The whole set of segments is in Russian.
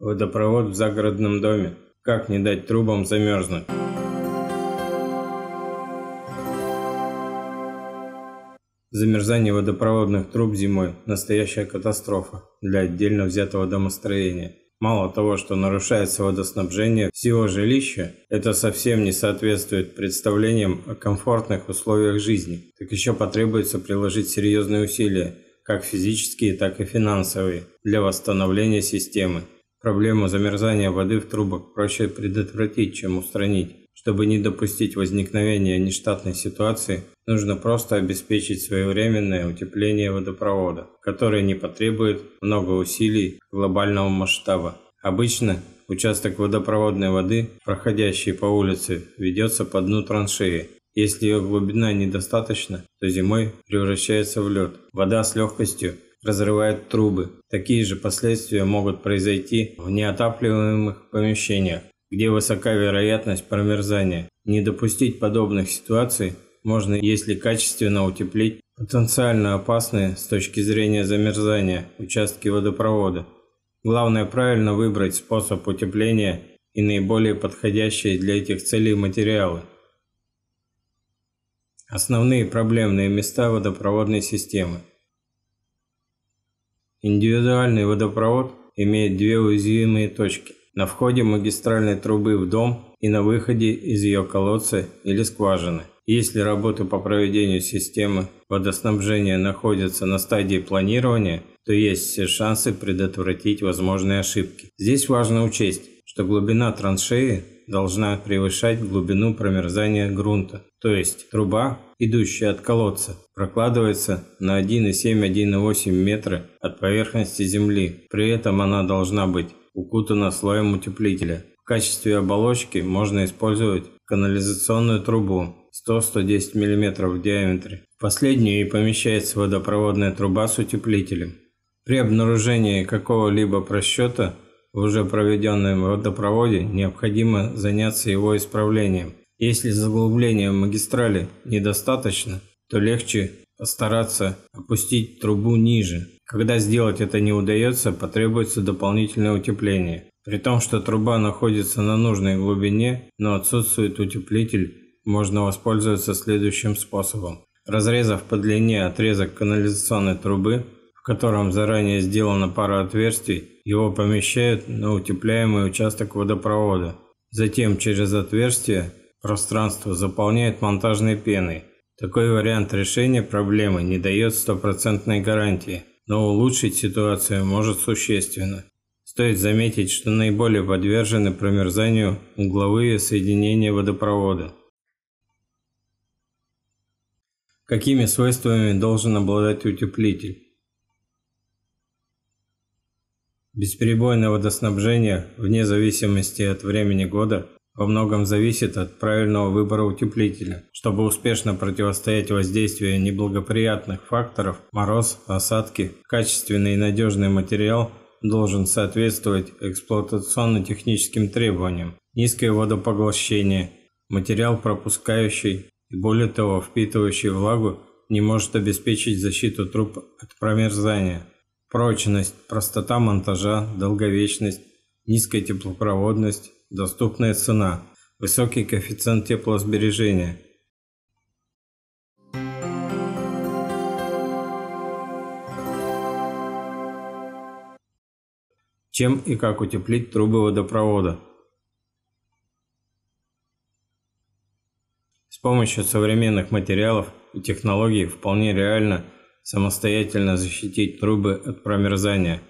Водопровод в загородном доме. Как не дать трубам замерзнуть? Замерзание водопроводных труб зимой – настоящая катастрофа для отдельно взятого домостроения. Мало того, что нарушается водоснабжение всего жилища, это совсем не соответствует представлениям о комфортных условиях жизни. Так еще потребуется приложить серьезные усилия, как физические, так и финансовые, для восстановления системы. Проблему замерзания воды в трубах проще предотвратить, чем устранить. Чтобы не допустить возникновения нештатной ситуации, нужно просто обеспечить своевременное утепление водопровода, которое не потребует много усилий глобального масштаба. Обычно участок водопроводной воды, проходящий по улице, ведется по дну траншеи. Если ее глубина недостаточна, то зимой превращается в лед. Вода с легкостью разрывает трубы. Такие же последствия могут произойти в неотапливаемых помещениях, где высока вероятность промерзания. Не допустить подобных ситуаций можно, если качественно утеплить потенциально опасные с точки зрения замерзания участки водопровода. Главное правильно выбрать способ утепления и наиболее подходящие для этих целей материалы. Основные проблемные места водопроводной системы. Индивидуальный водопровод имеет две уязвимые точки – на входе магистральной трубы в дом и на выходе из ее колодца или скважины. Если работы по проведению системы водоснабжения находятся на стадии планирования, то есть все шансы предотвратить возможные ошибки. Здесь важно учесть, что глубина траншеи должна превышать глубину промерзания грунта, то есть труба, идущая от колодца, прокладывается на 1,7-1,8 метра от поверхности земли, при этом она должна быть укутана слоем утеплителя. В качестве оболочки можно использовать канализационную трубу 100-110 мм в диаметре. последнюю и помещается водопроводная труба с утеплителем. При обнаружении какого-либо просчета в уже проведенном водопроводе, необходимо заняться его исправлением. Если заглубления магистрали недостаточно, то легче постараться опустить трубу ниже. Когда сделать это не удается, потребуется дополнительное утепление. При том, что труба находится на нужной глубине, но отсутствует утеплитель, можно воспользоваться следующим способом. Разрезав по длине отрезок канализационной трубы, в котором заранее сделана пара отверстий, его помещают на утепляемый участок водопровода. Затем через отверстие пространство заполняют монтажной пеной. Такой вариант решения проблемы не дает стопроцентной гарантии, но улучшить ситуацию может существенно. Стоит заметить, что наиболее подвержены промерзанию угловые соединения водопровода. Какими свойствами должен обладать утеплитель? Бесперебойное водоснабжение, вне зависимости от времени года, во многом зависит от правильного выбора утеплителя. Чтобы успешно противостоять воздействию неблагоприятных факторов – мороз, осадки, качественный и надежный материал должен соответствовать эксплуатационно-техническим требованиям. Низкое водопоглощение, материал пропускающий и более того впитывающий влагу не может обеспечить защиту труб от промерзания. Прочность, простота монтажа, долговечность, низкая теплопроводность, доступная цена, высокий коэффициент теплосбережения. Чем и как утеплить трубы водопровода? С помощью современных материалов и технологий вполне реально – самостоятельно защитить трубы от промерзания.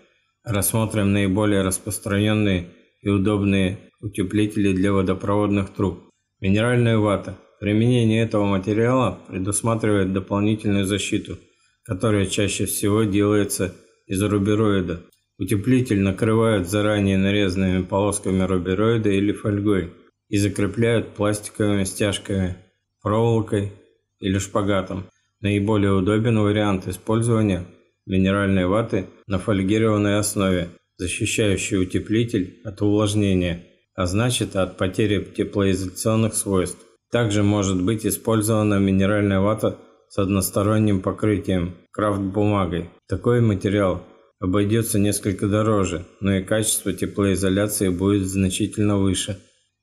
Рассмотрим наиболее распространенные и удобные утеплители для водопроводных труб. Минеральная вата. Применение этого материала предусматривает дополнительную защиту, которая чаще всего делается из рубероида. Утеплитель накрывают заранее нарезанными полосками рубероида или фольгой и закрепляют пластиковыми стяжками, проволокой или шпагатом. Наиболее удобен вариант использования минеральной ваты на фольгированной основе, защищающий утеплитель от увлажнения, а значит от потери теплоизоляционных свойств. Также может быть использована минеральная вата с односторонним покрытием крафт-бумагой. Такой материал обойдется несколько дороже, но и качество теплоизоляции будет значительно выше.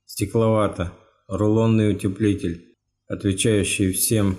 Стекловата – рулонный утеплитель, отвечающий всем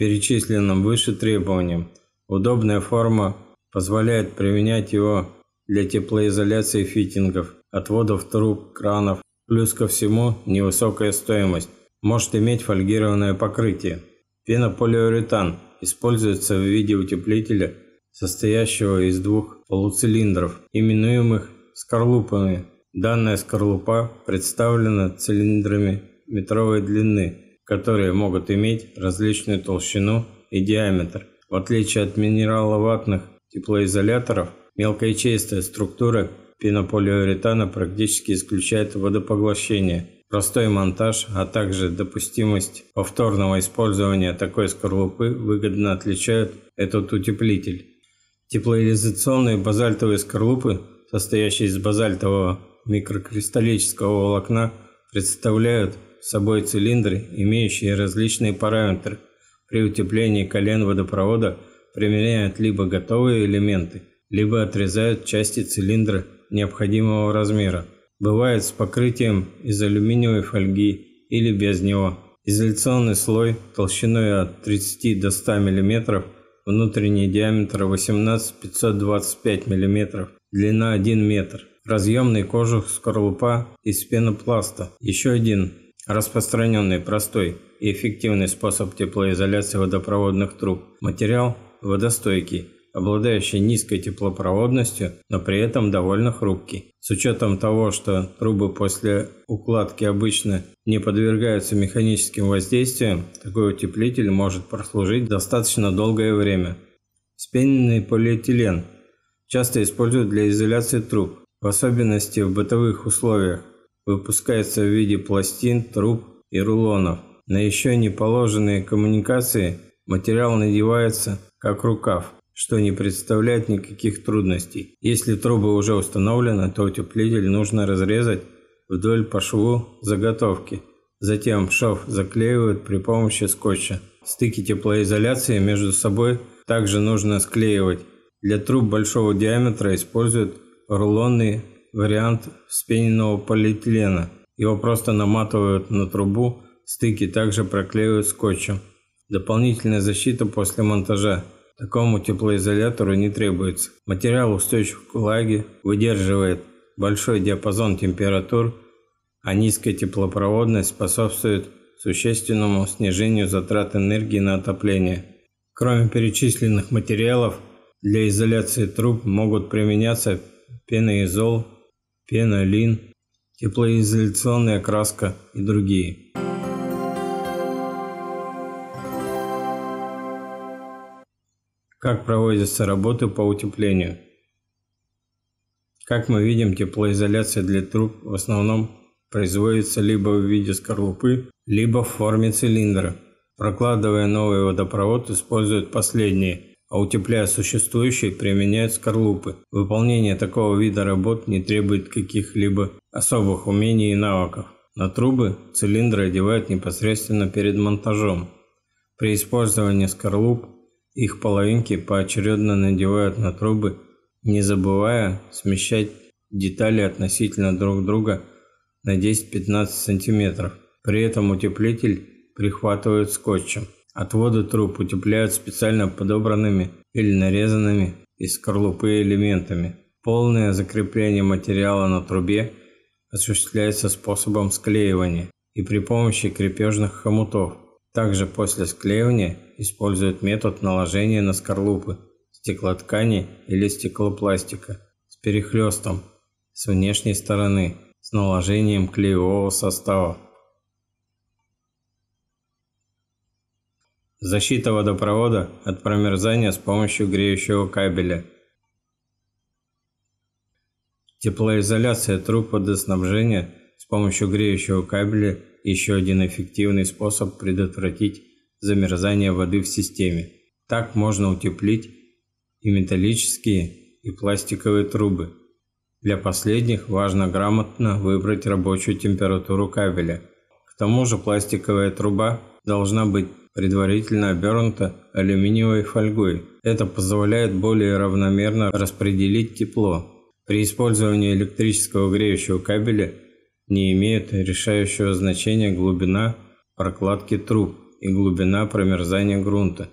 перечисленным выше требованиям. Удобная форма позволяет применять его для теплоизоляции фитингов, отводов труб, кранов. Плюс ко всему невысокая стоимость. Может иметь фольгированное покрытие. Пенополиуретан используется в виде утеплителя, состоящего из двух полуцилиндров, именуемых скорлупами. Данная скорлупа представлена цилиндрами метровой длины которые могут иметь различную толщину и диаметр. В отличие от минераловатных теплоизоляторов, мелкоячеистая структура пенополиуретана практически исключает водопоглощение, простой монтаж, а также допустимость повторного использования такой скорлупы выгодно отличают этот утеплитель. Теплоизоляционные базальтовые скорлупы, состоящие из базальтового микрокристаллического волокна, представляют собой цилиндры, имеющие различные параметры. При утеплении колен водопровода применяют либо готовые элементы, либо отрезают части цилиндра необходимого размера. Бывает с покрытием из алюминиевой фольги или без него. Изоляционный слой толщиной от 30 до 100 мм, внутренний диаметр 18-525 мм, длина 1 метр. Разъемный кожух скорлупа из пенопласта. Еще один Распространенный, простой и эффективный способ теплоизоляции водопроводных труб. Материал водостойкий, обладающий низкой теплопроводностью, но при этом довольно хрупкий. С учетом того, что трубы после укладки обычно не подвергаются механическим воздействиям, такой утеплитель может прослужить достаточно долгое время. Спененный полиэтилен часто используют для изоляции труб, в особенности в бытовых условиях выпускается в виде пластин, труб и рулонов. На еще не положенные коммуникации материал надевается как рукав, что не представляет никаких трудностей. Если труба уже установлена, то утеплитель нужно разрезать вдоль по шву заготовки. Затем шов заклеивают при помощи скотча. Стыки теплоизоляции между собой также нужно склеивать. Для труб большого диаметра используют рулонный вариант вспененного полиэтилена. Его просто наматывают на трубу, стыки также проклеивают скотчем. Дополнительная защита после монтажа. Такому теплоизолятору не требуется. Материал устойчив к влаге, выдерживает большой диапазон температур, а низкая теплопроводность способствует существенному снижению затрат энергии на отопление. Кроме перечисленных материалов, для изоляции труб могут применяться пеноизол, пенолин, теплоизоляционная краска и другие. Как проводятся работы по утеплению? Как мы видим, теплоизоляция для труб в основном производится либо в виде скорлупы, либо в форме цилиндра. Прокладывая новый водопровод, используют последние – а утепляя существующие, применяют скорлупы. Выполнение такого вида работ не требует каких-либо особых умений и навыков. На трубы цилиндры одевают непосредственно перед монтажом. При использовании скорлуп их половинки поочередно надевают на трубы, не забывая смещать детали относительно друг друга на 10-15 см. При этом утеплитель прихватывают скотчем. Отводы труб утепляют специально подобранными или нарезанными из скорлупы элементами. Полное закрепление материала на трубе осуществляется способом склеивания и при помощи крепежных хомутов. Также после склеивания используют метод наложения на скорлупы стеклоткани или стеклопластика с перехлестом с внешней стороны с наложением клеевого состава. Защита водопровода от промерзания с помощью греющего кабеля. Теплоизоляция труб водоснабжения с помощью греющего кабеля – еще один эффективный способ предотвратить замерзание воды в системе. Так можно утеплить и металлические, и пластиковые трубы. Для последних важно грамотно выбрать рабочую температуру кабеля. К тому же пластиковая труба должна быть предварительно обернута алюминиевой фольгой. Это позволяет более равномерно распределить тепло. При использовании электрического греющего кабеля не имеет решающего значения глубина прокладки труб и глубина промерзания грунта.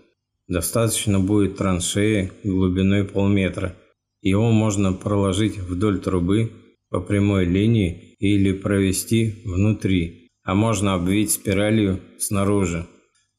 Достаточно будет траншеи глубиной полметра. Его можно проложить вдоль трубы по прямой линии или провести внутри, а можно обвить спиралью снаружи.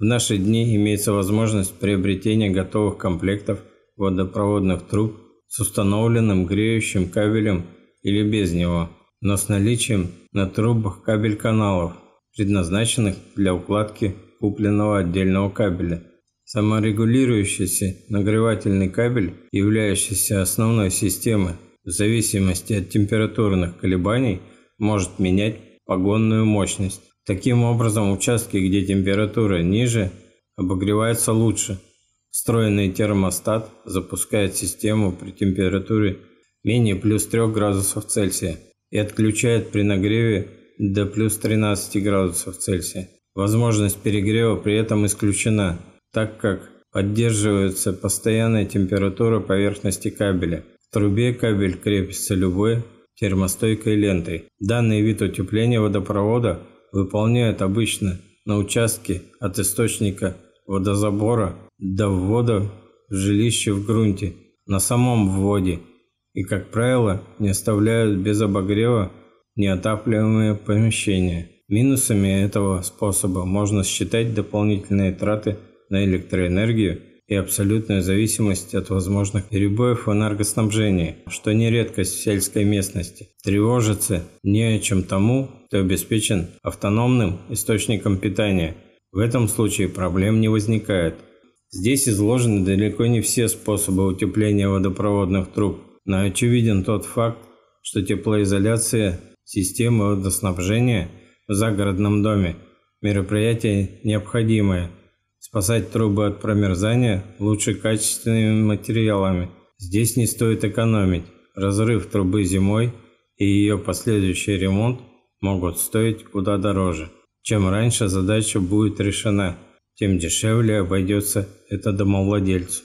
В наши дни имеется возможность приобретения готовых комплектов водопроводных труб с установленным греющим кабелем или без него, но с наличием на трубах кабель-каналов, предназначенных для укладки купленного отдельного кабеля. Саморегулирующийся нагревательный кабель, являющийся основной системой, в зависимости от температурных колебаний может менять погонную мощность Таким образом, участки, где температура ниже, обогреваются лучше. Встроенный термостат запускает систему при температуре менее плюс 3 градусов Цельсия и отключает при нагреве до плюс 13 градусов Цельсия. Возможность перегрева при этом исключена, так как поддерживается постоянная температура поверхности кабеля. В трубе кабель крепится любой термостойкой лентой. Данный вид утепления водопровода выполняют обычно на участке от источника водозабора до ввода в жилище в грунте, на самом вводе и, как правило, не оставляют без обогрева неотапливаемые помещения. Минусами этого способа можно считать дополнительные траты на электроэнергию и абсолютная зависимость от возможных перебоев в энергоснабжении, что не редкость в сельской местности. Тревожиться не о чем тому, кто обеспечен автономным источником питания. В этом случае проблем не возникает. Здесь изложены далеко не все способы утепления водопроводных труб, но очевиден тот факт, что теплоизоляция системы водоснабжения в загородном доме – мероприятие необходимое – Спасать трубы от промерзания лучше качественными материалами. Здесь не стоит экономить. Разрыв трубы зимой и ее последующий ремонт могут стоить куда дороже. Чем раньше задача будет решена, тем дешевле обойдется это домовладельцу.